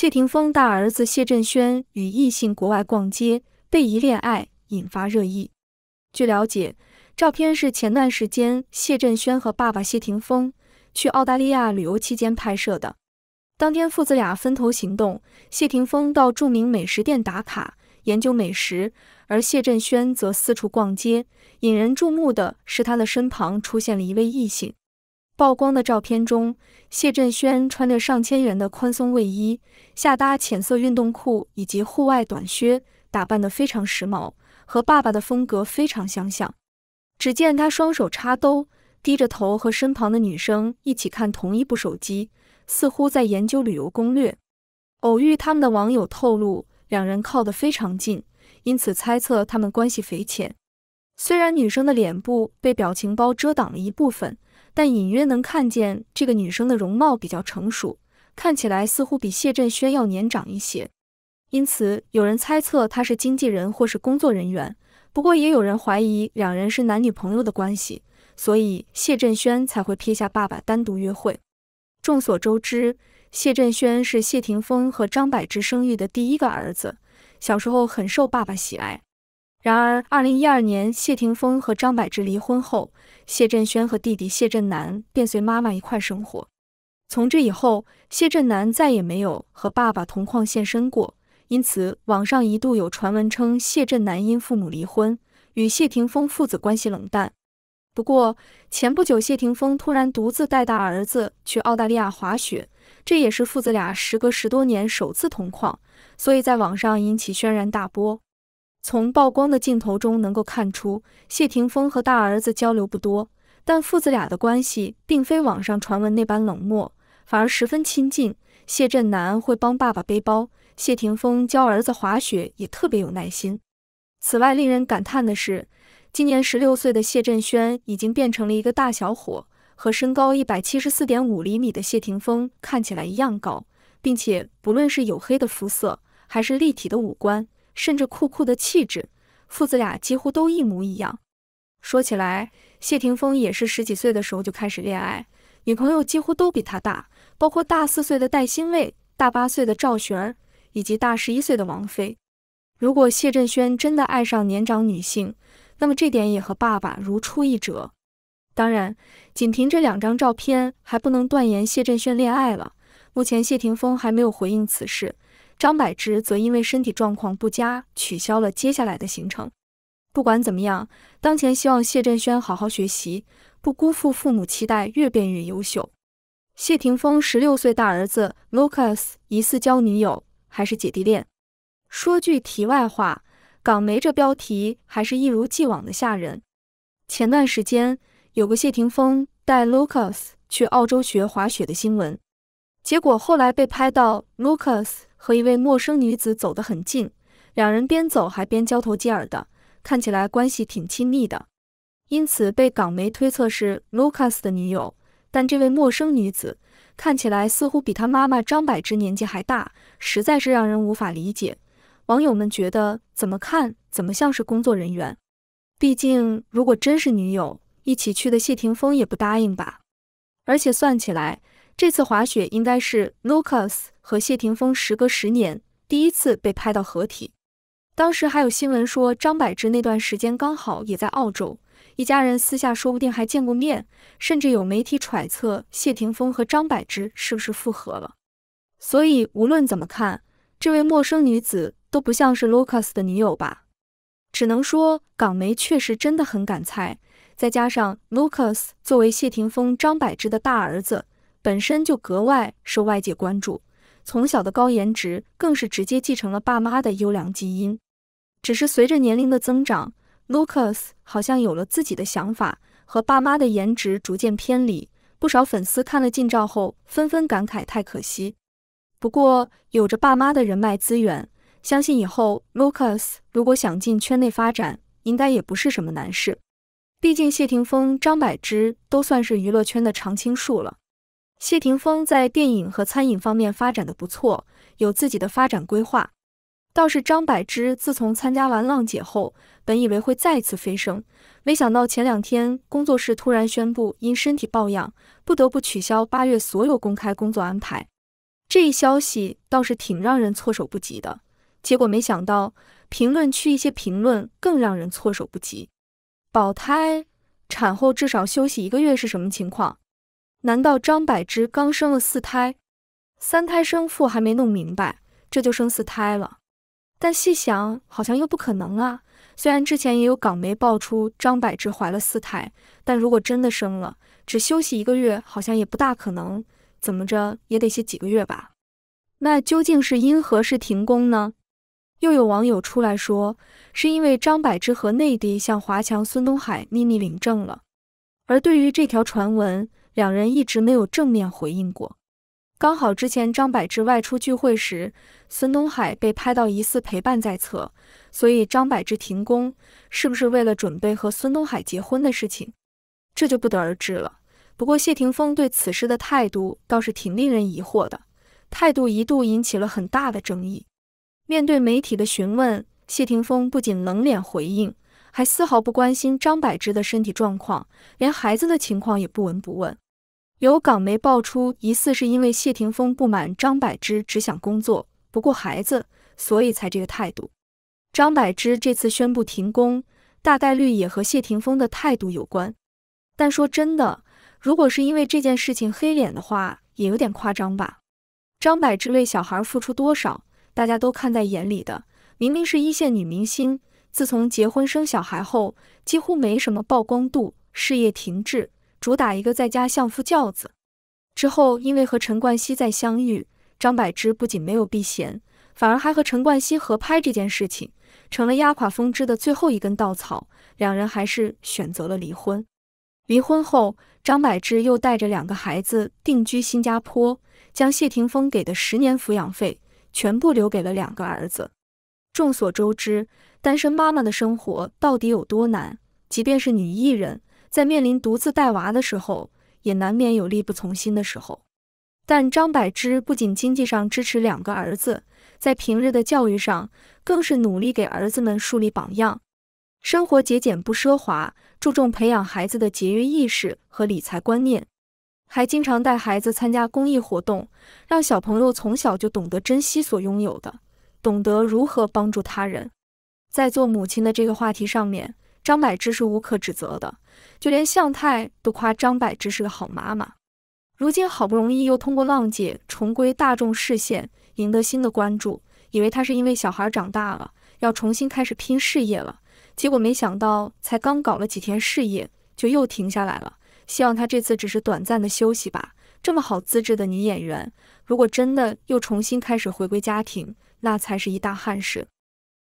谢霆锋大儿子谢振轩与异性国外逛街被疑恋爱，引发热议。据了解，照片是前段时间谢振轩和爸爸谢霆锋去澳大利亚旅游期间拍摄的。当天父子俩分头行动，谢霆锋到著名美食店打卡研究美食，而谢振轩则四处逛街。引人注目的是，他的身旁出现了一位异性。曝光的照片中，谢振轩穿着上千元的宽松卫衣，下搭浅色运动裤以及户外短靴，打扮得非常时髦，和爸爸的风格非常相像。只见他双手插兜，低着头和身旁的女生一起看同一部手机，似乎在研究旅游攻略。偶遇他们的网友透露，两人靠得非常近，因此猜测他们关系匪浅。虽然女生的脸部被表情包遮挡了一部分。但隐约能看见这个女生的容貌比较成熟，看起来似乎比谢振轩要年长一些，因此有人猜测她是经纪人或是工作人员。不过也有人怀疑两人是男女朋友的关系，所以谢振轩才会撇下爸爸单独约会。众所周知，谢振轩是谢霆锋和张柏芝生育的第一个儿子，小时候很受爸爸喜爱。然而，二零一二年谢霆锋和张柏芝离婚后，谢振轩和弟弟谢振南便随妈妈一块生活。从这以后，谢振南再也没有和爸爸同框现身过，因此网上一度有传闻称谢振南因父母离婚与谢霆锋父子关系冷淡。不过，前不久谢霆锋突然独自带大儿子去澳大利亚滑雪，这也是父子俩时隔十多年首次同框，所以在网上引起轩然大波。从曝光的镜头中能够看出，谢霆锋和大儿子交流不多，但父子俩的关系并非网上传闻那般冷漠，反而十分亲近。谢振南会帮爸爸背包，谢霆锋教儿子滑雪也特别有耐心。此外，令人感叹的是，今年十六岁的谢振轩已经变成了一个大小伙，和身高一百七十四点五厘米的谢霆锋看起来一样高，并且不论是黝黑的肤色，还是立体的五官。甚至酷酷的气质，父子俩几乎都一模一样。说起来，谢霆锋也是十几岁的时候就开始恋爱，女朋友几乎都比他大，包括大四岁的戴欣蔚、大八岁的赵璇，儿以及大十一岁的王菲。如果谢振轩真的爱上年长女性，那么这点也和爸爸如出一辙。当然，仅凭这两张照片还不能断言谢振轩恋爱了。目前，谢霆锋还没有回应此事。张柏芝则因为身体状况不佳取消了接下来的行程。不管怎么样，当前希望谢振轩好好学习，不辜负父母期待，越变越优秀。谢霆锋十六岁大儿子 Lucas 疑似交女友，还是姐弟恋。说句题外话，港媒这标题还是一如既往的吓人。前段时间有个谢霆锋带 Lucas 去澳洲学滑雪的新闻，结果后来被拍到 Lucas。和一位陌生女子走得很近，两人边走还边交头接耳的，看起来关系挺亲密的，因此被港媒推测是 Lucas 的女友。但这位陌生女子看起来似乎比他妈妈张柏芝年纪还大，实在是让人无法理解。网友们觉得怎么看怎么像是工作人员，毕竟如果真是女友一起去的，谢霆锋也不答应吧。而且算起来。这次滑雪应该是 Lucas 和谢霆锋时隔十年第一次被拍到合体。当时还有新闻说，张柏芝那段时间刚好也在澳洲，一家人私下说不定还见过面，甚至有媒体揣测谢霆锋和张柏芝是不是复合了。所以无论怎么看，这位陌生女子都不像是 Lucas 的女友吧？只能说港媒确实真的很敢猜。再加上 Lucas 作为谢霆锋、张柏芝的大儿子。本身就格外受外界关注，从小的高颜值更是直接继承了爸妈的优良基因。只是随着年龄的增长，Lucas 好像有了自己的想法，和爸妈的颜值逐渐偏离。不少粉丝看了近照后，纷纷感慨太可惜。不过，有着爸妈的人脉资源，相信以后 Lucas 如果想进圈内发展，应该也不是什么难事。毕竟谢霆锋、张柏芝都算是娱乐圈的常青树了。谢霆锋在电影和餐饮方面发展的不错，有自己的发展规划。倒是张柏芝，自从参加完《浪姐》后，本以为会再次飞升，没想到前两天工作室突然宣布因身体抱恙，不得不取消八月所有公开工作安排。这一消息倒是挺让人措手不及的。结果没想到评论区一些评论更让人措手不及：保胎，产后至少休息一个月是什么情况？难道张柏芝刚生了四胎，三胎生父还没弄明白，这就生四胎了？但细想好像又不可能啊。虽然之前也有港媒爆出张柏芝怀了四胎，但如果真的生了，只休息一个月好像也不大可能，怎么着也得歇几个月吧。那究竟是因何事停工呢？又有网友出来说是因为张柏芝和内地向华强、孙东海秘密领证了。而对于这条传闻，两人一直没有正面回应过。刚好之前张柏芝外出聚会时，孙东海被拍到疑似陪伴在侧，所以张柏芝停工是不是为了准备和孙东海结婚的事情，这就不得而知了。不过谢霆锋对此事的态度倒是挺令人疑惑的，态度一度引起了很大的争议。面对媒体的询问，谢霆锋不仅冷脸回应。还丝毫不关心张柏芝的身体状况，连孩子的情况也不闻不问。有港媒爆出，疑似是因为谢霆锋不满张柏芝只想工作不顾孩子，所以才这个态度。张柏芝这次宣布停工，大概率也和谢霆锋的态度有关。但说真的，如果是因为这件事情黑脸的话，也有点夸张吧？张柏芝为小孩付出多少，大家都看在眼里的。明明是一线女明星。自从结婚生小孩后，几乎没什么曝光度，事业停滞，主打一个在家相夫教子。之后因为和陈冠希再相遇，张柏芝不仅没有避嫌，反而还和陈冠希合拍，这件事情成了压垮风之的最后一根稻草。两人还是选择了离婚。离婚后，张柏芝又带着两个孩子定居新加坡，将谢霆锋给的十年抚养费全部留给了两个儿子。众所周知，单身妈妈的生活到底有多难？即便是女艺人，在面临独自带娃的时候，也难免有力不从心的时候。但张柏芝不仅经济上支持两个儿子，在平日的教育上，更是努力给儿子们树立榜样，生活节俭不奢华，注重培养孩子的节约意识和理财观念，还经常带孩子参加公益活动，让小朋友从小就懂得珍惜所拥有的。懂得如何帮助他人，在做母亲的这个话题上面，张柏芝是无可指责的。就连向太都夸张柏芝是个好妈妈。如今好不容易又通过浪姐重归大众视线，赢得新的关注。以为她是因为小孩长大了，要重新开始拼事业了。结果没想到，才刚搞了几天事业，就又停下来了。希望她这次只是短暂的休息吧。这么好资质的女演员，如果真的又重新开始回归家庭，那才是一大憾事。